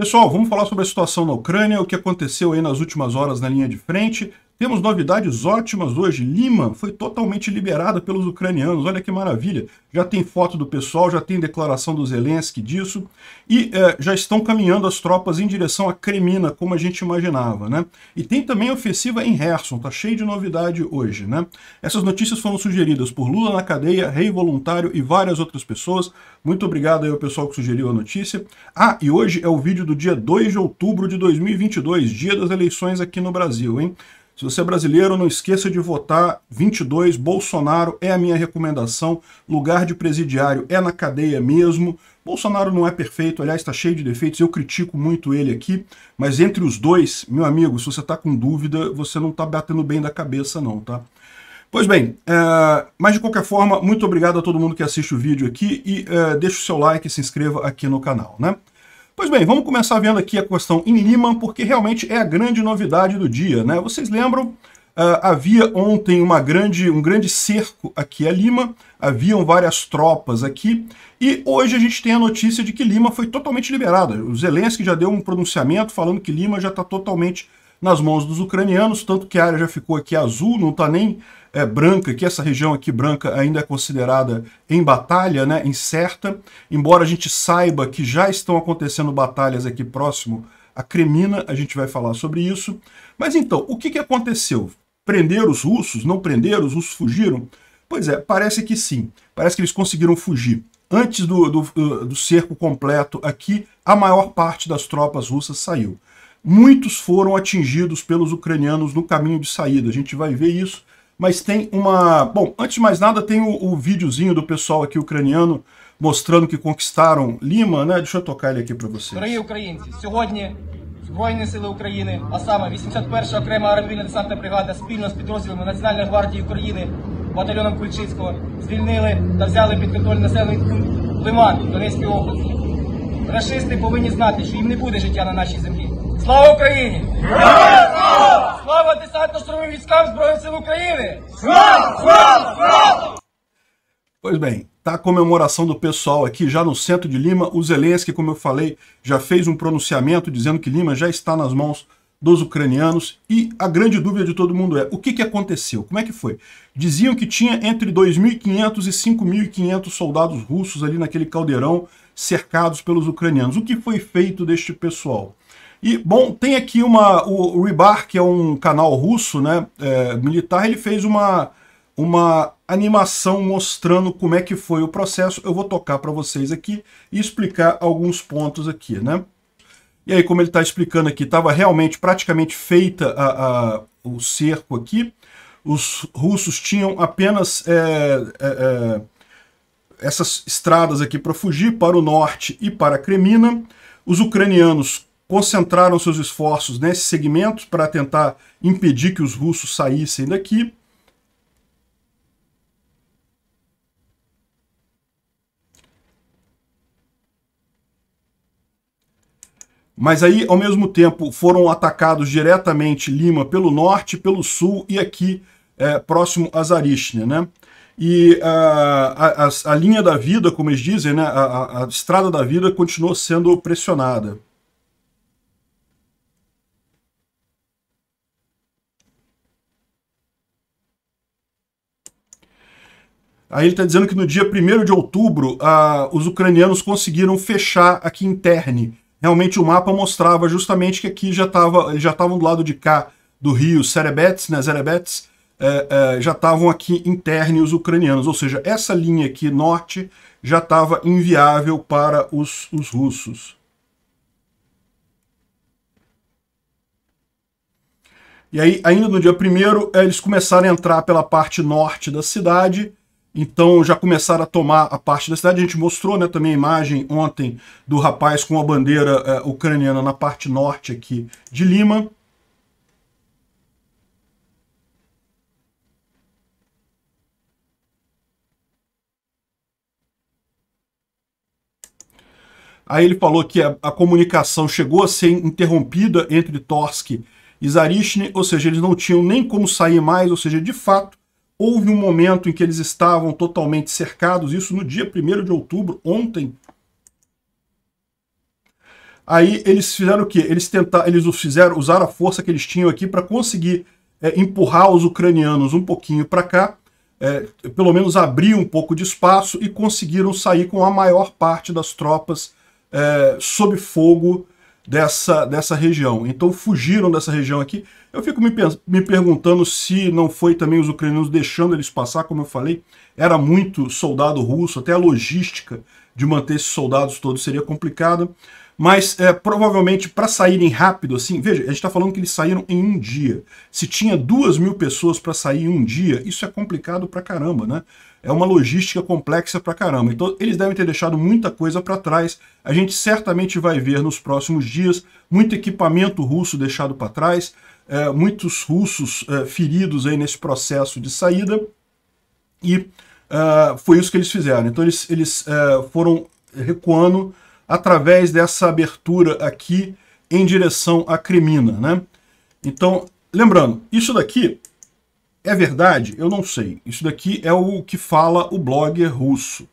Pessoal, vamos falar sobre a situação na Ucrânia, o que aconteceu aí nas últimas horas na linha de frente. Temos novidades ótimas hoje. Lima foi totalmente liberada pelos ucranianos. Olha que maravilha. Já tem foto do pessoal, já tem declaração do Zelensky disso. E é, já estão caminhando as tropas em direção à Cremina, como a gente imaginava. Né? E tem também ofensiva em Herson. Está cheio de novidade hoje. Né? Essas notícias foram sugeridas por Lula na cadeia, rei voluntário e várias outras pessoas. Muito obrigado aí ao pessoal que sugeriu a notícia. Ah, e hoje é o vídeo do dia 2 de outubro de 2022, dia das eleições aqui no Brasil, hein? Se você é brasileiro, não esqueça de votar 22 Bolsonaro é a minha recomendação. Lugar de presidiário é na cadeia mesmo. Bolsonaro não é perfeito, aliás, está cheio de defeitos, eu critico muito ele aqui, mas entre os dois, meu amigo, se você está com dúvida, você não está batendo bem da cabeça não, tá? Pois bem, é, mas de qualquer forma, muito obrigado a todo mundo que assiste o vídeo aqui e é, deixa o seu like e se inscreva aqui no canal, né? Pois bem, vamos começar vendo aqui a questão em Lima, porque realmente é a grande novidade do dia, né? Vocês lembram, uh, havia ontem uma grande, um grande cerco aqui a Lima, haviam várias tropas aqui, e hoje a gente tem a notícia de que Lima foi totalmente liberada. O Zelensky já deu um pronunciamento falando que Lima já está totalmente nas mãos dos ucranianos, tanto que a área já ficou aqui azul, não está nem é, branca, que essa região aqui branca ainda é considerada em batalha, né, incerta, embora a gente saiba que já estão acontecendo batalhas aqui próximo à Cremina, a gente vai falar sobre isso. Mas então, o que, que aconteceu? Prenderam os russos? Não prenderam? Os russos fugiram? Pois é, parece que sim. Parece que eles conseguiram fugir. Antes do, do, do cerco completo aqui, a maior parte das tropas russas saiu muitos foram atingidos pelos ucranianos no caminho de saída. A gente vai ver isso mas tem uma... Bom, antes de mais nada, tem o, o videozinho do pessoal aqui ucraniano mostrando que conquistaram Lima, né? Deixa eu tocar ele aqui para vocês. Дорогі українці, сьогодні Збройні Сили України, а саме 81-ша окрема аеромобільна десантна бригада спільно з підрозділами Національної гвардії України, батальйоном Кульчицького, звільнили та взяли під контроль населений пункт Лиман Донецької області. Рашисти повинні знати, що їм не буде життя на нашій землі. Слава Україні! Слава десантно-штурмовим військам Збройних сил України! Слава! Слава! Слава! Pois bem, tá a comemoração do pessoal aqui já no centro de Lima. O Zelensky, como eu falei, já fez um pronunciamento dizendo que Lima já está nas mãos dos ucranianos. E a grande dúvida de todo mundo é, o que, que aconteceu? Como é que foi? Diziam que tinha entre 2.500 e 5.500 soldados russos ali naquele caldeirão cercados pelos ucranianos. O que foi feito deste pessoal? E, bom, tem aqui uma. O, Rebar, que é um canal russo, né? É, militar, ele fez uma, uma animação mostrando como é que foi o processo. Eu vou tocar para vocês aqui e explicar alguns pontos aqui, né? E aí, como ele está explicando aqui, estava realmente praticamente feita a, a, o cerco aqui. Os russos tinham apenas é, é, é essas estradas aqui para fugir para o norte e para a Cremina. Os ucranianos concentraram seus esforços nesse segmento para tentar impedir que os russos saíssem daqui. Mas aí, ao mesmo tempo, foram atacados diretamente Lima pelo norte, pelo sul e aqui é, próximo a Zarishne, né? E ah, a, a, a, linha da vida, como eles dizem, né? a, a estrada da vida continuou sendo pressionada. Aí ele está dizendo que no dia 1 de outubro, ah, os ucranianos conseguiram fechar aqui em Terne. Realmente o mapa mostrava justamente que aqui já tava, eles já estavam do lado de cá do rio Serebets, né, Zerebets, eh, eh, já estavam aqui em Terne os ucranianos. Ou seja, essa linha aqui norte já estava inviável para os, os russos. E aí, ainda no dia 1 eh, eles começaram a entrar pela parte norte da cidade, então já começaram a tomar a parte da cidade. A gente mostrou né, também a imagem ontem do rapaz com a bandeira eh, ucraniana na parte norte aqui de Lima. Aí ele falou que a, a comunicação chegou a ser interrompida entre Torsk e Zarishne, ou seja, eles não tinham nem como sair mais, ou seja, de fato, Houve um momento em que eles estavam totalmente cercados, isso no dia 1 de outubro, ontem. Aí eles fizeram o quê? Eles tentaram, eles fizeram, usaram a força que eles tinham aqui para conseguir é, empurrar os ucranianos um pouquinho para cá, é, pelo menos abrir um pouco de espaço e conseguiram sair com a maior parte das tropas é, sob fogo dessa, dessa região. Então fugiram dessa região aqui. Eu fico me, me perguntando se não foi também os ucranianos deixando eles passar, como eu falei, era muito soldado russo, até a logística de manter esses soldados todos seria complicada. Mas é, provavelmente para saírem rápido assim, veja, a gente está falando que eles saíram em um dia. Se tinha duas mil pessoas para sair em um dia, isso é complicado para caramba, né? é uma logística complexa pra caramba. Então eles devem ter deixado muita coisa para trás. A gente certamente vai ver nos próximos dias muito equipamento russo deixado para trás, é, muitos russos é, feridos aí nesse processo de saída. E é, foi isso que eles fizeram. Então eles, eles é, foram recuando através dessa abertura aqui em direção à Crimina. Né? Então, lembrando, isso daqui é verdade? Eu não sei. Isso daqui é o que fala o blogger russo.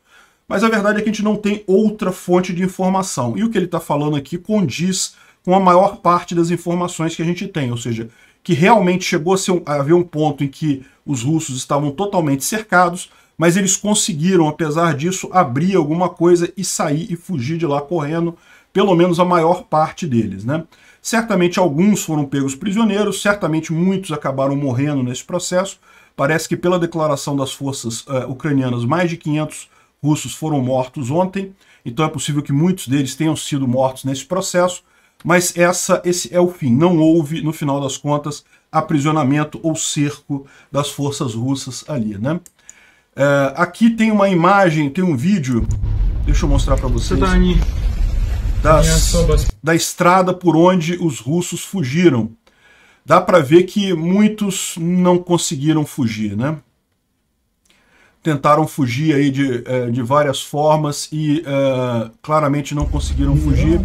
Mas a verdade é que a gente não tem outra fonte de informação. E o que ele está falando aqui condiz com a maior parte das informações que a gente tem. Ou seja, que realmente chegou a, um, a haver um ponto em que os russos estavam totalmente cercados, mas eles conseguiram, apesar disso, abrir alguma coisa e sair e fugir de lá correndo, pelo menos a maior parte deles. Né? Certamente alguns foram pegos prisioneiros, certamente muitos acabaram morrendo nesse processo. Parece que, pela declaração das forças uh, ucranianas, mais de 500 russos foram mortos ontem, então é possível que muitos deles tenham sido mortos nesse processo, mas essa, esse é o fim. Não houve, no final das contas, aprisionamento ou cerco das forças russas ali, né? Uh, aqui tem uma imagem, tem um vídeo, deixa eu mostrar para vocês. Dani das, da estrada por onde os russos fugiram. Dá para ver que muitos não conseguiram fugir, né? Tentaram fugir aí de, eh, de várias formas e uh, claramente não conseguiram fugir.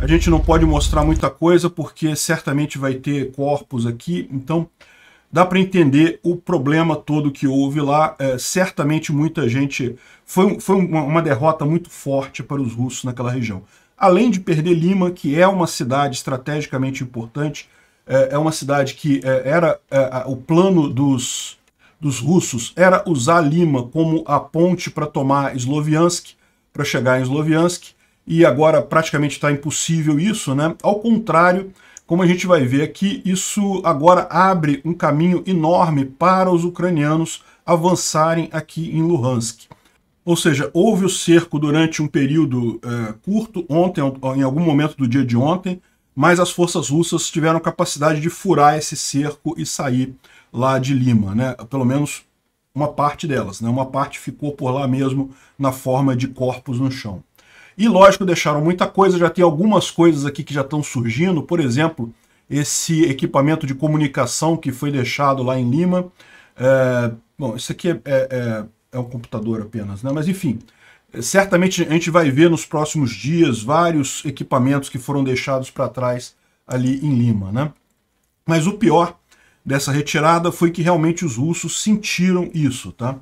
A gente não pode mostrar muita coisa porque certamente vai ter corpos aqui, então dá para entender o problema todo que houve lá. Eh, certamente muita gente. Foi, foi uma derrota muito forte para os russos naquela região além de perder Lima, que é uma cidade estrategicamente importante, é, é uma cidade que é, era é, o plano dos, dos russos era usar Lima como a ponte para tomar Sloviansk, para chegar em Sloviansk, e agora praticamente está impossível isso, né? Ao contrário, como a gente vai ver aqui, isso agora abre um caminho enorme para os ucranianos avançarem aqui em Luhansk. Ou seja, houve o cerco durante um período eh, curto, ontem, em algum momento do dia de ontem, mas as forças russas tiveram capacidade de furar esse cerco e sair lá de Lima, né? Pelo menos uma parte delas, né? Uma parte ficou por lá mesmo na forma de corpos no chão. E lógico, deixaram muita coisa, já tem algumas coisas aqui que já estão surgindo, por exemplo, esse equipamento de comunicação que foi deixado lá em Lima. É, bom, isso aqui é, é, é é um computador apenas, né? Mas enfim, certamente a gente vai ver nos próximos dias vários equipamentos que foram deixados para trás ali em Lima, né? Mas o pior dessa retirada foi que realmente os russos sentiram isso, tá?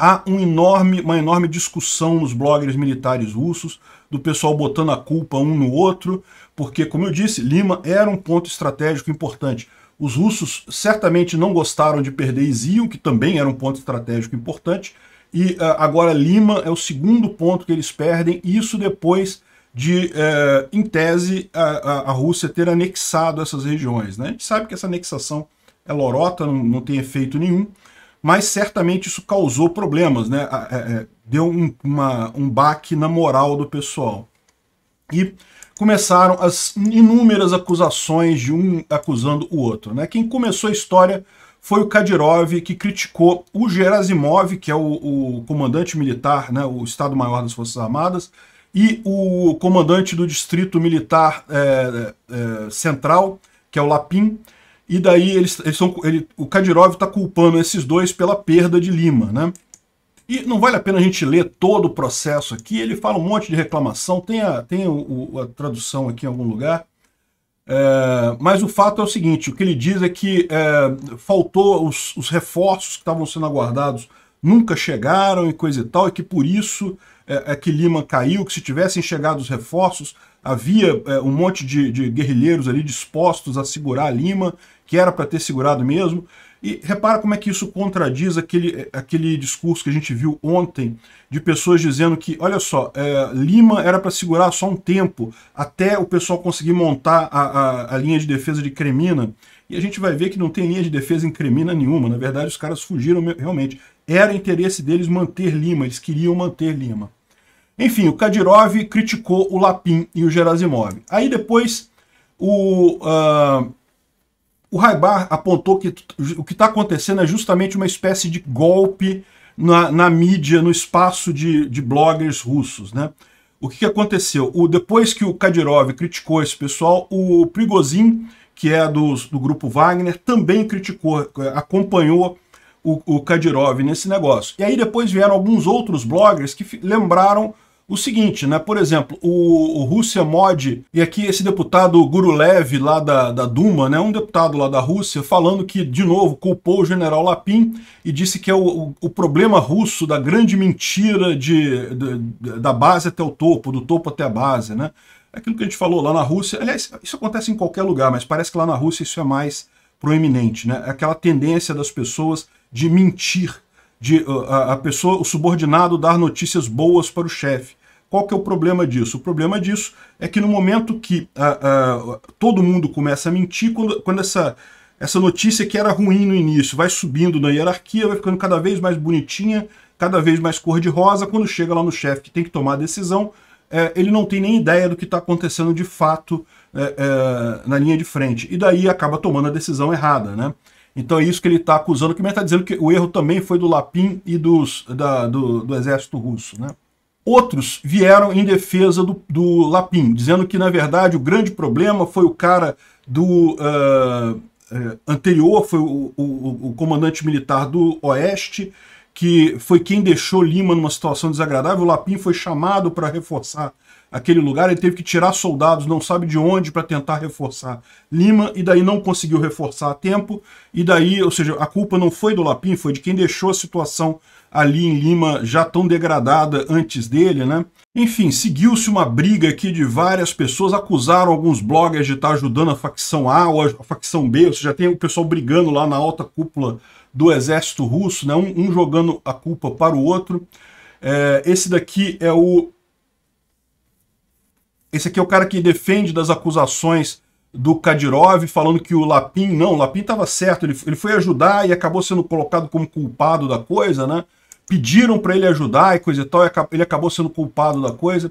Há um enorme, uma enorme discussão nos bloggers militares russos, do pessoal botando a culpa um no outro, porque, como eu disse, Lima era um ponto estratégico importante. Os russos certamente não gostaram de perder Izio, que também era um ponto estratégico importante, e uh, agora Lima é o segundo ponto que eles perdem, isso depois de, uh, em tese, a, a, Rússia ter anexado essas regiões. Né? A gente sabe que essa anexação é lorota, não, não tem efeito nenhum, mas certamente isso causou problemas, né? É, é, deu um, uma, um baque na moral do pessoal. E começaram as inúmeras acusações de um acusando o outro. Né? Quem começou a história foi o Kadyrov que criticou o Gerasimov, que é o, o comandante militar, né, o Estado-Maior das Forças Armadas, e o comandante do Distrito Militar é, é, é Central, que é o Lapin. E daí eles, eles são, ele, o Kadyrov está culpando esses dois pela perda de Lima. Né? E não vale a pena a gente ler todo o processo aqui, ele fala um monte de reclamação, tem a, tem o, a tradução aqui em algum lugar. É, mas o fato é o seguinte: o que ele diz é que é, faltou os, os, reforços que estavam sendo aguardados nunca chegaram e coisa e tal, e que por isso é, é que Lima caiu, que se tivessem chegado os reforços, havia é, um monte de, de guerrilheiros ali dispostos a segurar Lima, que era para ter segurado mesmo. E repara como é que isso contradiz aquele, aquele discurso que a gente viu ontem de pessoas dizendo que, olha só, é, Lima era para segurar só um tempo até o pessoal conseguir montar a, a, a, linha de defesa de Cremina. E a gente vai ver que não tem linha de defesa em Cremina nenhuma. Na verdade, os caras fugiram realmente. Era interesse deles manter Lima, eles queriam manter Lima. Enfim, o Kadyrov criticou o Lapim e o Gerasimov. Aí depois o... Ah, o Raibar apontou que o que está acontecendo é justamente uma espécie de golpe na, na mídia, no espaço de, de bloggers russos. Né? O que, que, aconteceu? O, depois que o Kadyrov criticou esse pessoal, o Prigozhin, que é do grupo Wagner, também criticou, acompanhou o, o Kadyrov nesse negócio. E aí depois vieram alguns outros bloggers que lembraram o seguinte, né? Por exemplo, o, o Rússia Mod, e aqui esse deputado Gurulev lá da, da Duma, né? Um deputado lá da Rússia, falando que, de novo, culpou o general Lapin e disse que é o, o, o problema russo da grande mentira de, de, da base até o topo, do topo até a base, né? Aquilo que a gente falou lá na Rússia, aliás, isso acontece em qualquer lugar, mas parece que lá na Rússia isso é mais proeminente, né? É aquela tendência das pessoas de mentir, de uh, a pessoa, o subordinado dar notícias boas para o chefe. Qual que é o problema disso? O problema disso é que no momento que ah, ah, todo mundo começa a mentir, quando, quando essa, essa notícia que era ruim no início vai subindo na hierarquia, vai ficando cada vez mais bonitinha, cada vez mais cor-de-rosa, quando chega lá no chefe que tem que tomar a decisão, é, ele não tem nem ideia do que está acontecendo de fato é, é, na linha de frente. E daí acaba tomando a decisão errada, né? Então é isso que ele está acusando, que ele está dizendo que o erro também foi do Lapim e dos, da, do, do exército russo, né? Outros vieram em defesa do, do Lapim, dizendo que, na verdade, o grande problema foi o cara do uh, anterior, foi o, o, o comandante militar do Oeste, que foi quem deixou Lima numa situação desagradável. O Lapim foi chamado para reforçar aquele lugar, ele teve que tirar soldados, não sabe de onde, para tentar reforçar Lima, e daí não conseguiu reforçar a tempo, e daí, ou seja, a culpa não foi do Lapim, foi de quem deixou a situação ali em Lima já tão degradada antes dele, né? Enfim, seguiu-se uma briga aqui de várias pessoas, acusaram alguns bloggers de estar tá ajudando a facção A ou a facção B, ou seja, tem o pessoal brigando lá na alta cúpula do exército russo, né? um, um jogando a culpa para o outro. É, esse daqui é o... Esse aqui é o cara que defende das acusações do Kadyrov, falando que o Lapin... Não, o Lapin estava certo, ele, ele foi ajudar e acabou sendo colocado como culpado da coisa, né? pediram para ele ajudar e coisa e tal, ele acabou sendo culpado da coisa.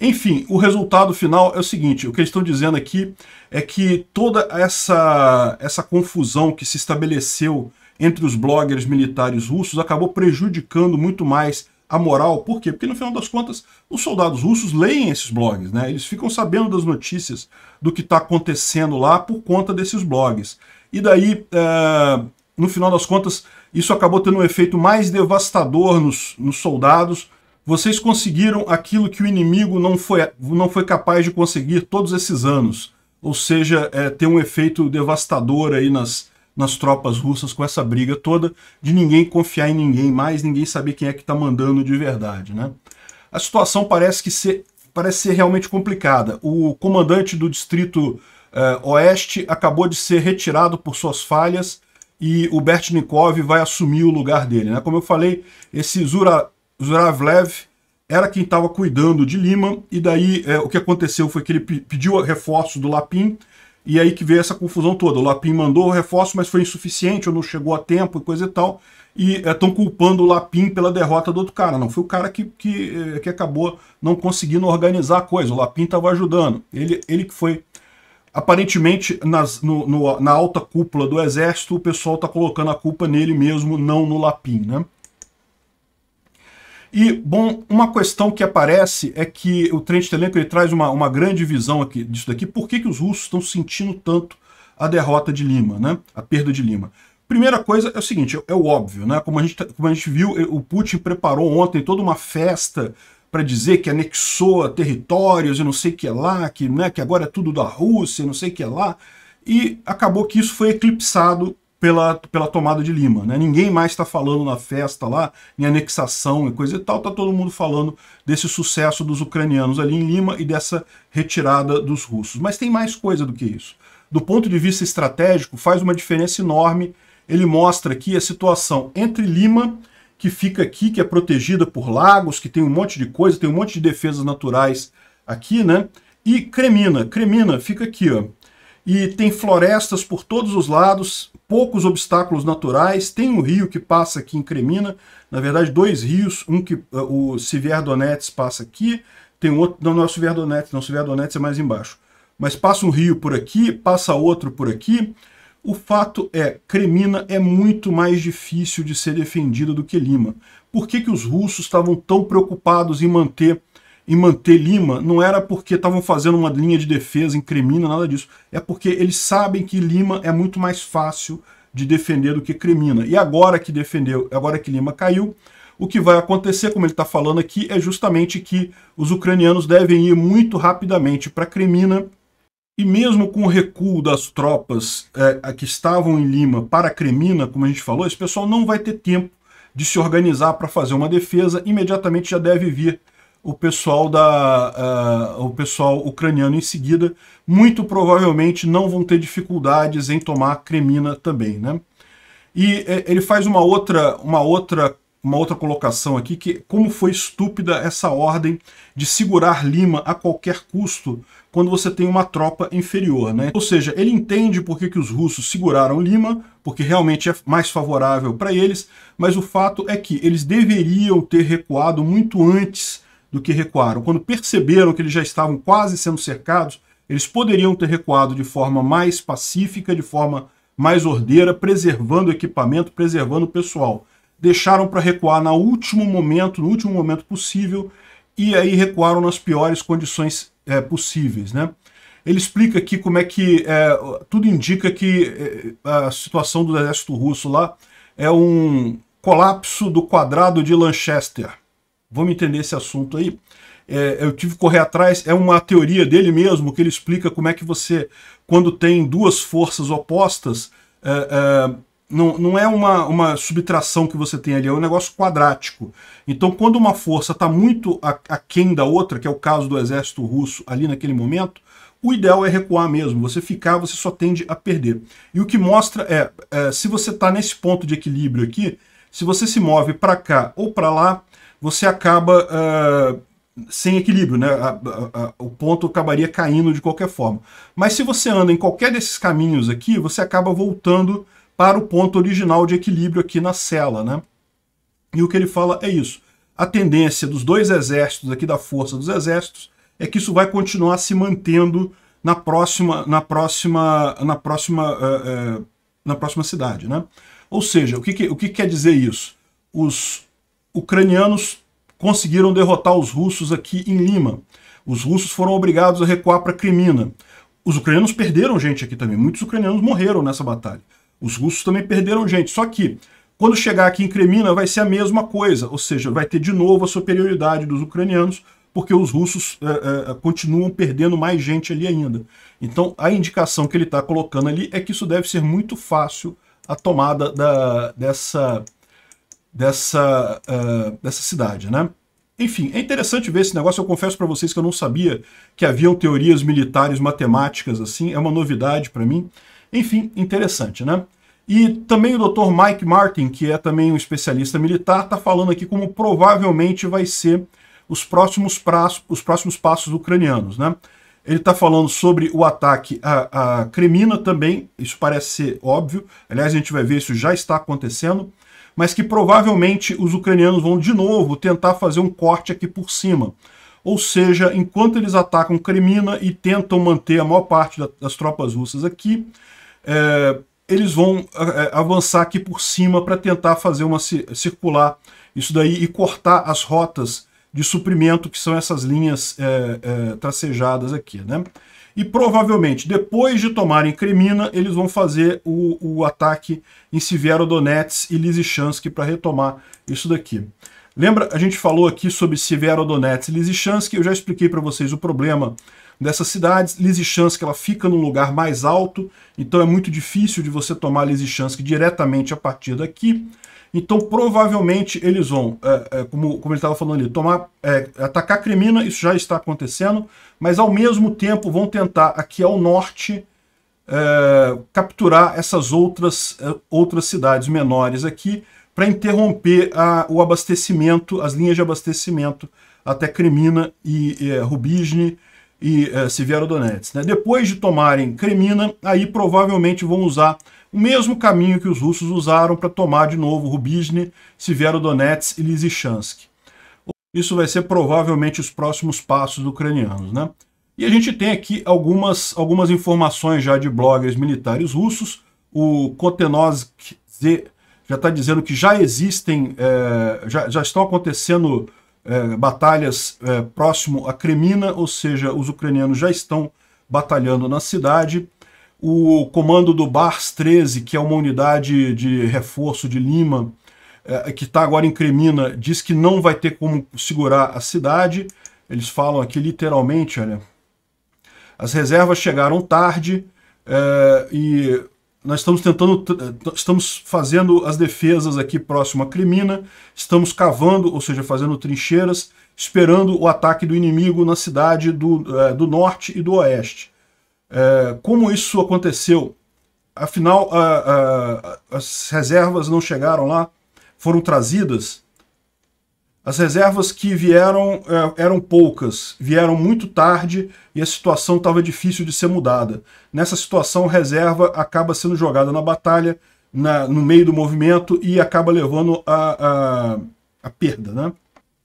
Enfim, o resultado final é o seguinte, o que eles estão dizendo aqui é que toda essa, essa confusão que se estabeleceu entre os bloggers militares russos acabou prejudicando muito mais a moral. Por quê? Porque no final das contas, os soldados russos leem esses blogs, né? Eles ficam sabendo das notícias do que está acontecendo lá por conta desses blogs. E daí, é, no final das contas, isso acabou tendo um efeito mais devastador nos, nos soldados. Vocês conseguiram aquilo que o inimigo não foi, não foi capaz de conseguir todos esses anos. Ou seja, é, ter um efeito devastador aí nas, nas tropas russas com essa briga toda, de ninguém confiar em ninguém mais, ninguém saber quem é que está mandando de verdade. Né? A situação parece que ser, parece ser realmente complicada. O comandante do distrito eh, oeste acabou de ser retirado por suas falhas e o Bertnikov vai assumir o lugar dele. Né? Como eu falei, esse Zura, Zuravlev era quem estava cuidando de Lima, e daí é, o que aconteceu foi que ele pediu reforço do Lapim, e aí que veio essa confusão toda. O Lapim mandou o reforço, mas foi insuficiente, ou não chegou a tempo e coisa e tal. E estão é, culpando o Lapim pela derrota do outro cara. Não, foi o cara que, que, é, que acabou não conseguindo organizar a coisa. O Lapim estava ajudando. Ele, ele que foi Aparentemente, nas, no, no, na alta cúpula do exército, o pessoal está colocando a culpa nele mesmo, não no Lapim, né? E, bom, uma questão que aparece é que o Trent Telenco ele traz uma, uma grande visão aqui, disso daqui. Por que, que os russos estão sentindo tanto a derrota de Lima, né? A perda de Lima. Primeira coisa é o seguinte, é, é o óbvio, né? Como a, gente, tá, como a gente viu, o Putin preparou ontem toda uma festa para dizer que anexou territórios e não sei o que lá, que, né, que agora é tudo da Rússia e não sei o que lá, e acabou que isso foi eclipsado pela, pela tomada de Lima. Né? Ninguém mais está falando na festa lá, em anexação e coisa e tal, está todo mundo falando desse sucesso dos ucranianos ali em Lima e dessa retirada dos russos. Mas tem mais coisa do que isso. Do ponto de vista estratégico, faz uma diferença enorme. Ele mostra aqui a situação entre Lima que fica aqui, que é protegida por lagos, que tem um monte de coisa, tem um monte de defesas naturais aqui, né? E Cremina, Cremina fica aqui, ó. E tem florestas por todos os lados, poucos obstáculos naturais, tem um rio que passa aqui em Cremina, na verdade dois rios, um que o Siverdonetes passa aqui, tem um outro, não, não é o Siverdonetes, não, o Siverdonetes é mais embaixo. Mas passa um rio por aqui, passa outro por aqui, o fato é, Kremina é muito mais difícil de ser defendida do que Lima. Por que, que os russos estavam tão preocupados em manter, em manter Lima? Não era porque estavam fazendo uma linha de defesa em Kremina, nada disso. É porque eles sabem que Lima é muito mais fácil de defender do que Kremina. E agora que defendeu, agora que Lima caiu, o que vai acontecer, como ele está falando aqui, é justamente que os ucranianos devem ir muito rapidamente para Kremina e mesmo com o recuo das tropas é, que estavam em Lima para Cremina, como a gente falou, esse pessoal não vai ter tempo de se organizar para fazer uma defesa. Imediatamente já deve vir o pessoal da uh, o pessoal ucraniano em seguida. Muito provavelmente não vão ter dificuldades em tomar Cremina também, né? E é, ele faz uma outra, uma outra uma outra colocação aqui, que como foi estúpida essa ordem de segurar Lima a qualquer custo quando você tem uma tropa inferior, né? Ou seja, ele entende por que, que os russos seguraram Lima, porque realmente é mais favorável para eles, mas o fato é que eles deveriam ter recuado muito antes do que recuaram. Quando perceberam que eles já estavam quase sendo cercados, eles poderiam ter recuado de forma mais pacífica, de forma mais ordeira, preservando o equipamento, preservando o pessoal deixaram para recuar no último momento, no último momento possível, e aí recuaram nas piores condições é, possíveis, né? Ele explica aqui como é que é, tudo indica que eh, a situação do exército russo lá é um colapso do quadrado de Lanchester. Vamos entender esse assunto aí. É, eu tive que correr atrás, é uma teoria dele mesmo, que ele explica como é que você, quando tem duas forças opostas, é, não, não é uma, uma subtração que você tem ali, é um negócio quadrático. Então, quando uma força está muito aquém da outra, que é o caso do exército russo ali naquele momento, o ideal é recuar mesmo. Você ficar, você só tende a perder. E o que mostra é, é se você está nesse ponto de equilíbrio aqui, se você se move para cá ou para lá, você acaba uh, sem equilíbrio, né? A, a, a, o ponto acabaria caindo de qualquer forma. Mas se você anda em qualquer desses caminhos aqui, você acaba voltando para o ponto original de equilíbrio aqui na cela, né? E o que ele fala é isso. A tendência dos dois exércitos aqui, da força dos exércitos, é que isso vai continuar se mantendo na próxima, na próxima, na próxima, uh, uh, na próxima cidade, né? Ou seja, o que, que o que quer dizer isso? Os ucranianos conseguiram derrotar os russos aqui em Lima. Os russos foram obrigados a recuar para Crimina. Os ucranianos perderam gente aqui também. Muitos ucranianos morreram nessa batalha. Os russos também perderam gente. Só que quando chegar aqui em Kremina vai ser a mesma coisa, ou seja, vai ter de novo a superioridade dos ucranianos, porque os russos eh, eh, continuam perdendo mais gente ali ainda. Então a indicação que ele está colocando ali é que isso deve ser muito fácil a tomada da, dessa, dessa, uh, dessa cidade, né? Enfim, é interessante ver esse negócio, eu confesso para vocês que eu não sabia que haviam teorias militares matemáticas assim, é uma novidade para mim. Enfim, interessante, né? E também o Dr. Mike Martin, que é também um especialista militar, está falando aqui como provavelmente vai ser os próximos, praço, os próximos passos ucranianos, né? Ele está falando sobre o ataque à, à Cremina também, isso parece ser óbvio, aliás, a gente vai ver isso já está acontecendo, mas que provavelmente os ucranianos vão de novo tentar fazer um corte aqui por cima. Ou seja, enquanto eles atacam Cremina e tentam manter a maior parte das tropas russas aqui, é, eles vão é, é, avançar aqui por cima para tentar fazer uma circular isso daí e cortar as rotas de suprimento, que são essas linhas é, é, tracejadas aqui, né? E provavelmente, depois de tomarem Cremina eles vão fazer o, o ataque em Severodonetsk e Lysychansk para retomar isso daqui. Lembra, a gente falou aqui sobre Severodonetsk e Lysychansk, eu já expliquei para vocês o problema dessas cidades. Lysychansk ela fica num lugar mais alto, então é muito difícil de você tomar Lysychansk diretamente a partir daqui. Então provavelmente eles vão, é, é, como, como ele estava falando ali, tomar, é, atacar Kremina, isso já está acontecendo, mas ao mesmo tempo vão tentar aqui ao norte é, capturar essas outras, é, outras cidades menores aqui para interromper a, o abastecimento, as linhas de abastecimento até Kremina e é, Rubizne e é, eh, Severodonetsk. Né? Depois de tomarem Kremina, aí provavelmente vão usar o mesmo caminho que os russos usaram para tomar de novo Rubizne, Severodonetsk e Lysychansk. Isso vai ser provavelmente os próximos passos ucranianos. Né? E a gente tem aqui algumas, algumas informações já de bloggers militares russos. O Kotenovsk Z já está dizendo que já existem, é, já, já estão acontecendo é, batalhas é, próximo à Kremina, ou seja, os ucranianos já estão batalhando na cidade. O comando do Bars 13, que é uma unidade de reforço de Lima, é, que está agora em Kremina, diz que não vai ter como segurar a cidade. Eles falam aqui literalmente, olha, as reservas chegaram tarde é, e nós estamos tentando, eh, estamos fazendo as defesas aqui próximo à Crimina, estamos cavando, ou seja, fazendo trincheiras, esperando o ataque do inimigo na cidade do, é, do norte e do oeste. É, como isso aconteceu? Afinal, a, a, as reservas não chegaram lá, foram trazidas. As reservas que vieram é, eram poucas, vieram muito tarde e a situação estava difícil de ser mudada. Nessa situação, reserva acaba sendo jogada na batalha, na, no meio do movimento e acaba levando a, a, a perda. Né?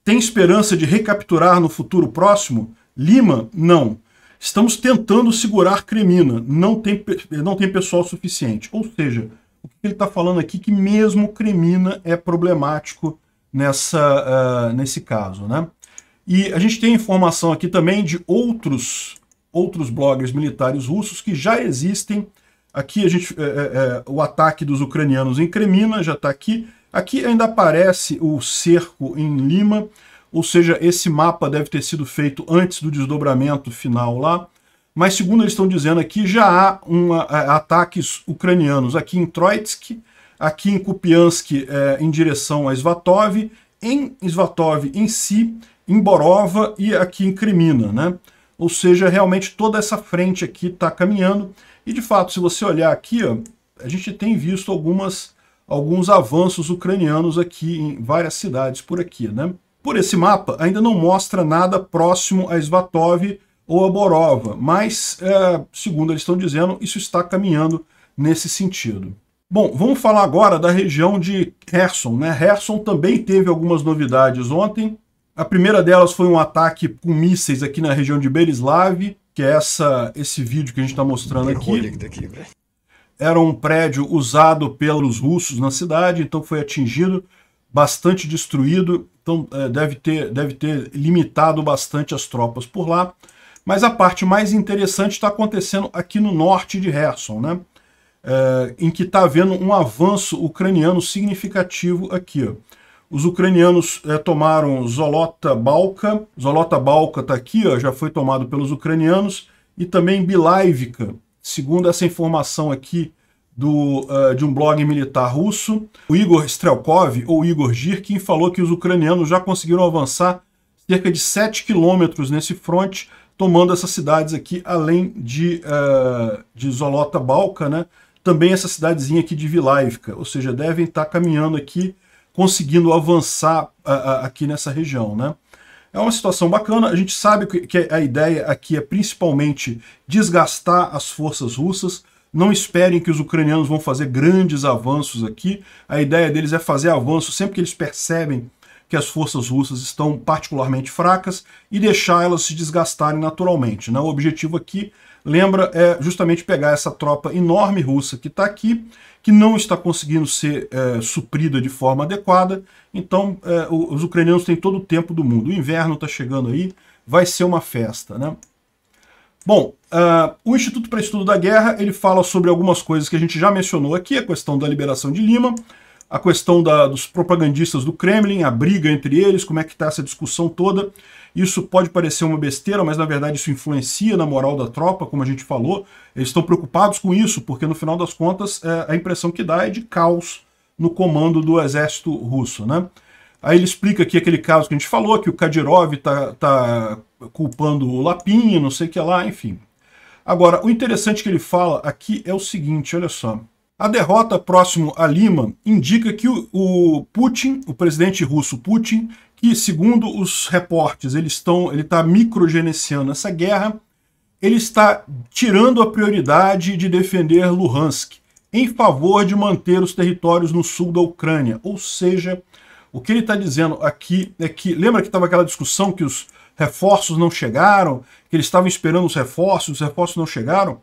Tem esperança de recapturar no futuro próximo? Lima, não. Estamos tentando segurar Cremina, não tem, não tem pessoal suficiente. Ou seja, o que ele está falando aqui é que mesmo Cremina é problemático nessa, uh, nesse caso. Né? E a gente tem informação aqui também de outros, outros bloggers militares russos que já existem. Aqui a gente, é, é, o ataque dos ucranianos em Kremina já está aqui. Aqui ainda aparece o cerco em Lima, ou seja, esse mapa deve ter sido feito antes do desdobramento final lá. Mas segundo eles estão dizendo aqui, já há uma, a, ataques ucranianos aqui em Troitsk, aqui em Kupiansk é, em direção a Svatov, em Svatov em si, em Borova e aqui em Crimina, né? Ou seja, realmente toda essa frente aqui está caminhando. E de fato, se você olhar aqui, ó, a gente tem visto algumas, alguns avanços ucranianos aqui em várias cidades por aqui, né? Por esse mapa, ainda não mostra nada próximo a Svatov ou a Borova, mas, é, segundo eles estão dizendo, isso está caminhando nesse sentido. Bom, vamos falar agora da região de Herson. Né? Herson também teve algumas novidades ontem. A primeira delas foi um ataque com mísseis aqui na região de Berislav, que é essa, esse vídeo que a gente está mostrando aqui. Era um prédio usado pelos russos na cidade, então foi atingido, bastante destruído, então é, deve, ter, deve ter limitado bastante as tropas por lá. Mas a parte mais interessante está acontecendo aqui no norte de Herson, né? Eh, em que está havendo um avanço ucraniano significativo aqui. Ó. Os ucranianos eh, tomaram Zolota Balka, Zolota Balka está aqui, ó, já foi tomado pelos ucranianos, e também Bilaivka, segundo essa informação aqui do, uh, de um blog militar russo. O Igor Strelkov, ou Igor Girkin, falou que os ucranianos já conseguiram avançar cerca de 7 quilômetros nesse fronte, tomando essas cidades aqui, além de, uh, de Zolota Balka, né? também essa cidadezinha aqui de Vilaivka, ou seja, devem estar caminhando aqui, conseguindo avançar a, a, aqui nessa região. Né? É uma situação bacana, a gente sabe que a ideia aqui é principalmente desgastar as forças russas, não esperem que os ucranianos vão fazer grandes avanços aqui, a ideia deles é fazer avanços sempre que eles percebem que as forças russas estão particularmente fracas e deixar elas se desgastarem naturalmente. Né? O objetivo aqui lembra é justamente pegar essa tropa enorme russa que está aqui, que não está conseguindo ser é, suprida de forma adequada, então é, os ucranianos têm todo o tempo do mundo. O inverno está chegando aí, vai ser uma festa, né? Bom, uh, o Instituto para Estudo da Guerra ele fala sobre algumas coisas que a gente já mencionou aqui, a questão da liberação de Lima, a questão da, dos propagandistas do Kremlin, a briga entre eles, como é que está essa discussão toda. Isso pode parecer uma besteira, mas na verdade isso influencia na moral da tropa, como a gente falou. Eles estão preocupados com isso, porque no final das contas é, a impressão que dá é de caos no comando do exército russo. Né? Aí ele explica aqui aquele caso que a gente falou, que o Kadyrov está tá culpando o Lapinha, não sei o que lá, enfim. Agora, o interessante que ele fala aqui é o seguinte, olha só. A derrota próximo a Lima indica que o, Putin, o presidente russo Putin, que segundo os reportes ele ele está microgenenciando essa guerra, ele está tirando a prioridade de defender Luhansk em favor de manter os territórios no sul da Ucrânia. Ou seja, o que ele está dizendo aqui é que, lembra que estava aquela discussão que os reforços não chegaram, que eles estavam esperando os reforços, os reforços não chegaram?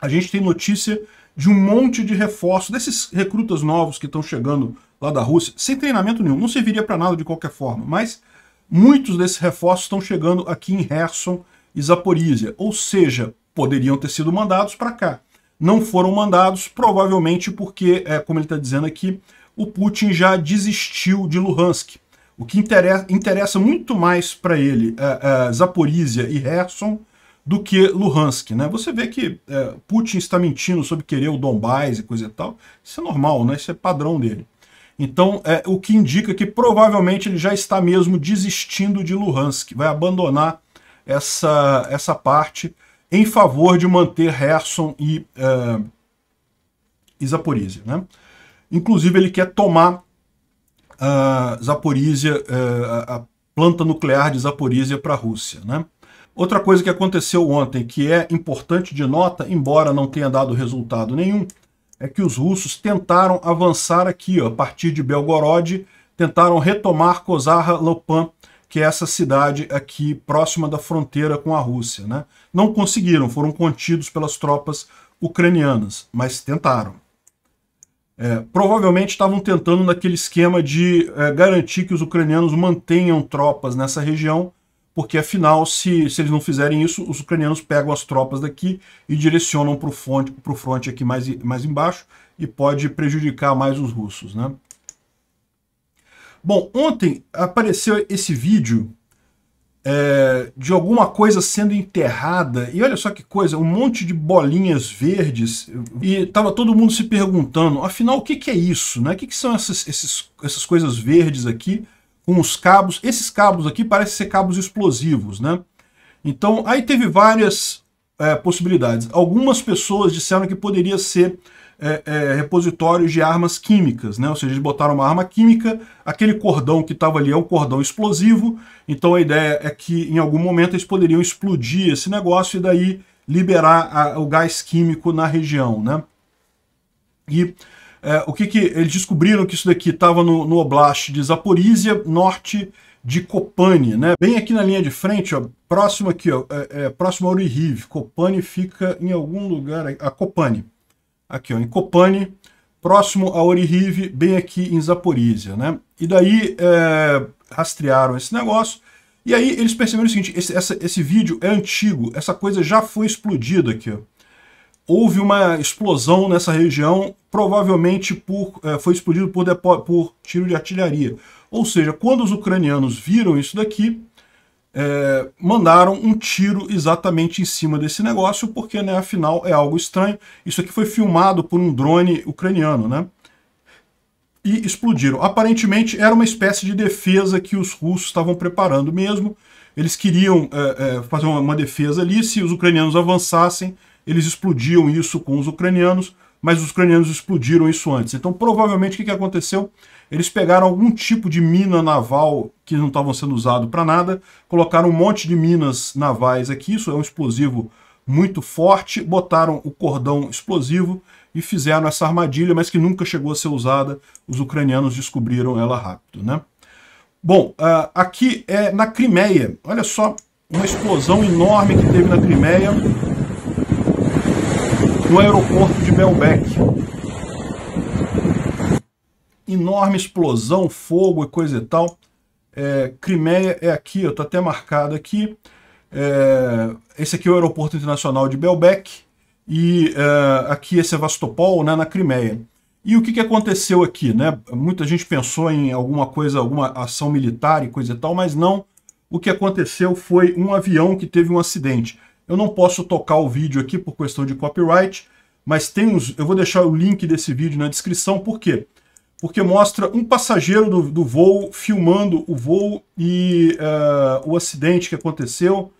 A gente tem notícia de um monte de reforço, desses recrutas novos que estão chegando lá da Rússia, sem treinamento nenhum, não serviria para nada de qualquer forma, mas muitos desses reforços estão chegando aqui em Herson e Zaporizhia, ou seja, poderiam ter sido mandados para cá. Não foram mandados, provavelmente porque, é, como ele está dizendo aqui, o Putin já desistiu de Luhansk. O que interessa, interessa muito mais para ele, é, é, Zaporizhia e Herson, do que Luhansk. Né? Você vê que é, Putin está mentindo sobre querer o Donbass e coisa e tal. Isso é normal, né? isso é padrão dele. Então, é, o que indica que provavelmente ele já está mesmo desistindo de Luhansk, vai abandonar essa, essa parte em favor de manter Herson e, é, Zaporizhia. Né? Inclusive, ele quer tomar uh, Zaporizhia, uh, a planta nuclear de Zaporizhia para a Rússia. Né? Outra coisa que aconteceu ontem, que é importante de nota, embora não tenha dado resultado nenhum, é que os russos tentaram avançar aqui, ó, a partir de Belgorod, tentaram retomar Kozarra-Lopan, que é essa cidade aqui próxima da fronteira com a Rússia. Né? Não conseguiram, foram contidos pelas tropas ucranianas, mas tentaram. É, provavelmente estavam tentando naquele esquema de é, garantir que os ucranianos mantenham tropas nessa região porque afinal, se, se eles não fizerem isso, os ucranianos pegam as tropas daqui e direcionam para o front, front aqui mais, mais embaixo e pode prejudicar mais os russos. Né? Bom, ontem apareceu esse vídeo é, de alguma coisa sendo enterrada, e olha só que coisa, um monte de bolinhas verdes, e estava todo mundo se perguntando, afinal, o que, que é isso? Né? O que, que são essas, esses, essas coisas verdes aqui? com os cabos. Esses cabos aqui parecem ser cabos explosivos, né? Então, aí teve várias é, possibilidades. Algumas pessoas disseram que poderia ser é, é, repositórios de armas químicas, né? Ou seja, eles botaram uma arma química, aquele cordão que estava ali é um cordão explosivo, então a ideia é que em algum momento eles poderiam explodir esse negócio e daí liberar a, o gás químico na região, né? E é, o que, que eles descobriram que isso daqui estava no, no oblast de Zaporizhia, norte de Kopane, né? Bem aqui na linha de frente, ó, próximo aqui, ó, é, é, próximo ao Riv. Kopane fica em algum lugar, a Kopane. Aqui, ó, em Kopane, próximo a Orihave, bem aqui em Zaporizhia, né? E daí é, rastrearam esse negócio, e aí eles perceberam o seguinte, esse, essa, esse vídeo é antigo, essa coisa já foi explodida aqui, Houve uma explosão nessa região provavelmente por, é, foi explodido por, por, tiro de artilharia. Ou seja, quando os ucranianos viram isso daqui, é, mandaram um tiro exatamente em cima desse negócio, porque né, afinal é algo estranho. Isso aqui foi filmado por um drone ucraniano, né? E explodiram. Aparentemente era uma espécie de defesa que os russos estavam preparando mesmo. Eles queriam é, é fazer uma defesa ali. Se os ucranianos avançassem, eles explodiam isso com os ucranianos mas os ucranianos explodiram isso antes. Então, provavelmente, o que aconteceu? Eles pegaram algum tipo de mina naval que não estavam sendo usado para nada, colocaram um monte de minas navais aqui, isso é um explosivo muito forte, botaram o cordão explosivo e fizeram essa armadilha, mas que nunca chegou a ser usada. Os ucranianos descobriram ela rápido, né? Bom, ah, aqui é na Crimeia. Olha só, uma explosão enorme que teve na Crimeia no aeroporto de Belbec. Enorme explosão, fogo e coisa e tal. É, Crimeia é aqui, eu estou até marcado aqui. É, esse aqui é o aeroporto internacional de Belbec e é, aqui é Sevastopol, né, na Crimeia. E o que, que aconteceu aqui? Né? Muita gente pensou em alguma coisa, alguma ação militar e coisa e tal, mas não. O que aconteceu foi um avião que teve um acidente. Eu não posso tocar o vídeo aqui por questão de copyright, mas tem uns, eu vou deixar o link desse vídeo na descrição, por quê? Porque mostra um passageiro do, do voo filmando o voo e uh, o acidente que aconteceu.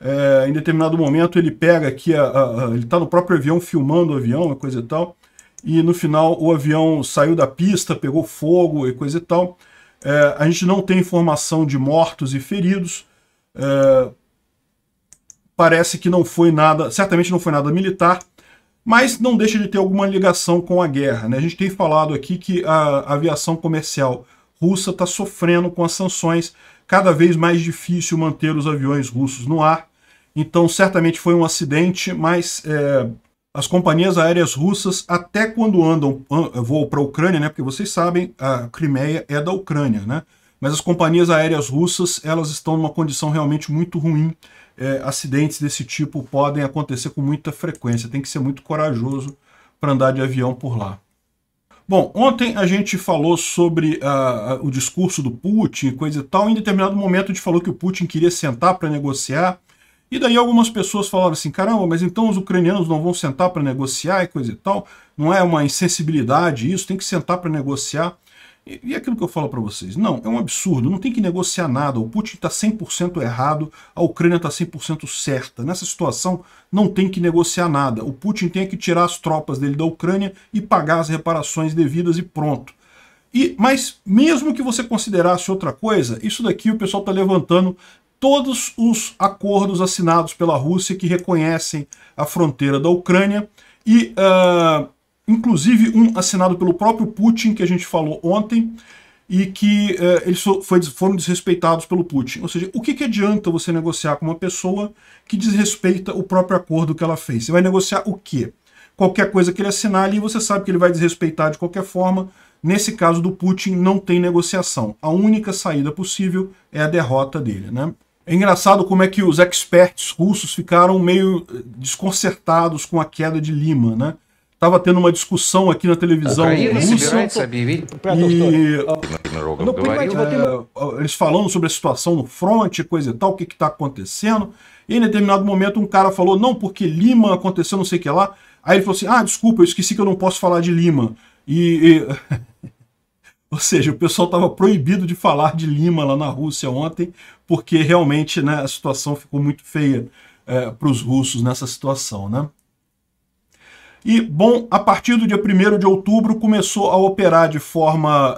Uh, em determinado momento ele pega aqui, a, a, a, ele está no próprio avião filmando o avião, coisa e tal, e no final o avião saiu da pista, pegou fogo e coisa e tal. Uh, a gente não tem informação de mortos e feridos, parece que não foi nada, certamente não foi nada militar, mas não deixa de ter alguma ligação com a guerra. Né? A gente tem falado aqui que a aviação comercial russa está sofrendo com as sanções, cada vez mais difícil manter os aviões russos no ar. Então, certamente foi um acidente, mas é, as companhias aéreas russas, até quando andam voam para a Ucrânia, né? porque vocês sabem, a Crimeia é da Ucrânia, né? mas as companhias aéreas russas elas estão numa condição realmente muito ruim é, acidentes desse tipo podem acontecer com muita frequência. Tem que ser muito corajoso para andar de avião por lá. Bom, ontem a gente falou sobre uh, o discurso do Putin, coisa e tal. Em determinado momento a gente falou que o Putin queria sentar para negociar. E daí algumas pessoas falaram assim, caramba, mas então os ucranianos não vão sentar para negociar e coisa e tal? Não é uma insensibilidade isso? Tem que sentar para negociar. E, é aquilo que eu falo para vocês, não, é um absurdo, não tem que negociar nada, o Putin está 100% errado, a Ucrânia está 100% certa. Nessa situação, não tem que negociar nada. O Putin tem que tirar as tropas dele da Ucrânia e pagar as reparações devidas e pronto. E, mas mesmo que você considerasse outra coisa, isso daqui o pessoal está levantando todos os acordos assinados pela Rússia que reconhecem a fronteira da Ucrânia e uh, inclusive um assinado pelo próprio Putin, que a gente falou ontem, e que eh, eles foram desrespeitados pelo Putin. Ou seja, o que, que adianta você negociar com uma pessoa que desrespeita o próprio acordo que ela fez? Você vai negociar o quê? Qualquer coisa que ele assinar ali, você sabe que ele vai desrespeitar de qualquer forma. Nesse caso do Putin, não tem negociação. A única saída possível é a derrota dele, né? É engraçado como é que os experts russos ficaram meio eh, desconcertados com a queda de Lima, né? Estava tendo uma discussão aqui na televisão tá russa. E é, eles falando sobre a situação no front, coisa e tal, o que está acontecendo. E em determinado momento um cara falou, não, porque Lima aconteceu não sei o que lá. Aí ele falou assim, ah, desculpa, eu esqueci que eu não posso falar de Lima. E... e... Ou seja, o pessoal estava proibido de falar de Lima lá na Rússia ontem, porque realmente né, a situação ficou muito feia é, para os russos nessa situação, né? E, bom, a partir do dia 1 de outubro começou a operar de forma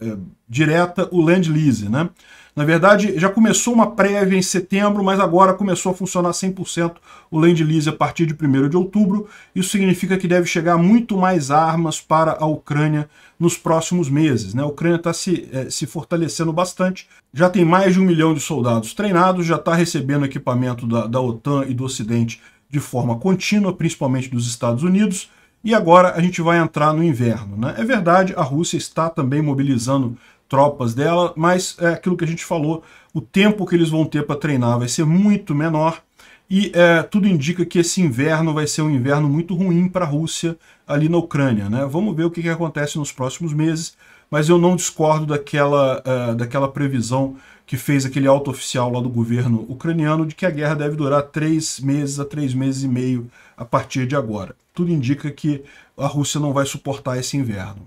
é, é, direta o Land Lease, né? Na verdade, já começou uma prévia em setembro, mas agora começou a funcionar 100% o Land Lease a partir de 1 de outubro. Isso significa que deve chegar muito mais armas para a Ucrânia nos próximos meses. Né? A Ucrânia está se, é, se fortalecendo bastante, já tem mais de um milhão de soldados treinados, já está recebendo equipamento da, da OTAN e do Ocidente de forma contínua, principalmente dos Estados Unidos, e agora a gente vai entrar no inverno. Né? É verdade, a Rússia está também mobilizando tropas dela, mas é aquilo que a gente falou, o tempo que eles vão ter para treinar vai ser muito menor, e é, tudo indica que esse inverno vai ser um inverno muito ruim para a Rússia ali na Ucrânia. Né? Vamos ver o que, que acontece nos próximos meses, mas eu não discordo daquela, uh, daquela previsão que fez aquele alto oficial lá do governo ucraniano de que a guerra deve durar três meses a três meses e meio a partir de agora. Tudo indica que a Rússia não vai suportar esse inverno.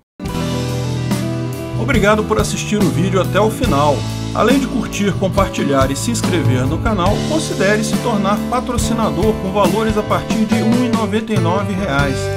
Obrigado por assistir o vídeo até o final. Além de curtir, compartilhar e se inscrever no canal, considere se tornar patrocinador com valores a partir de R$ 1,99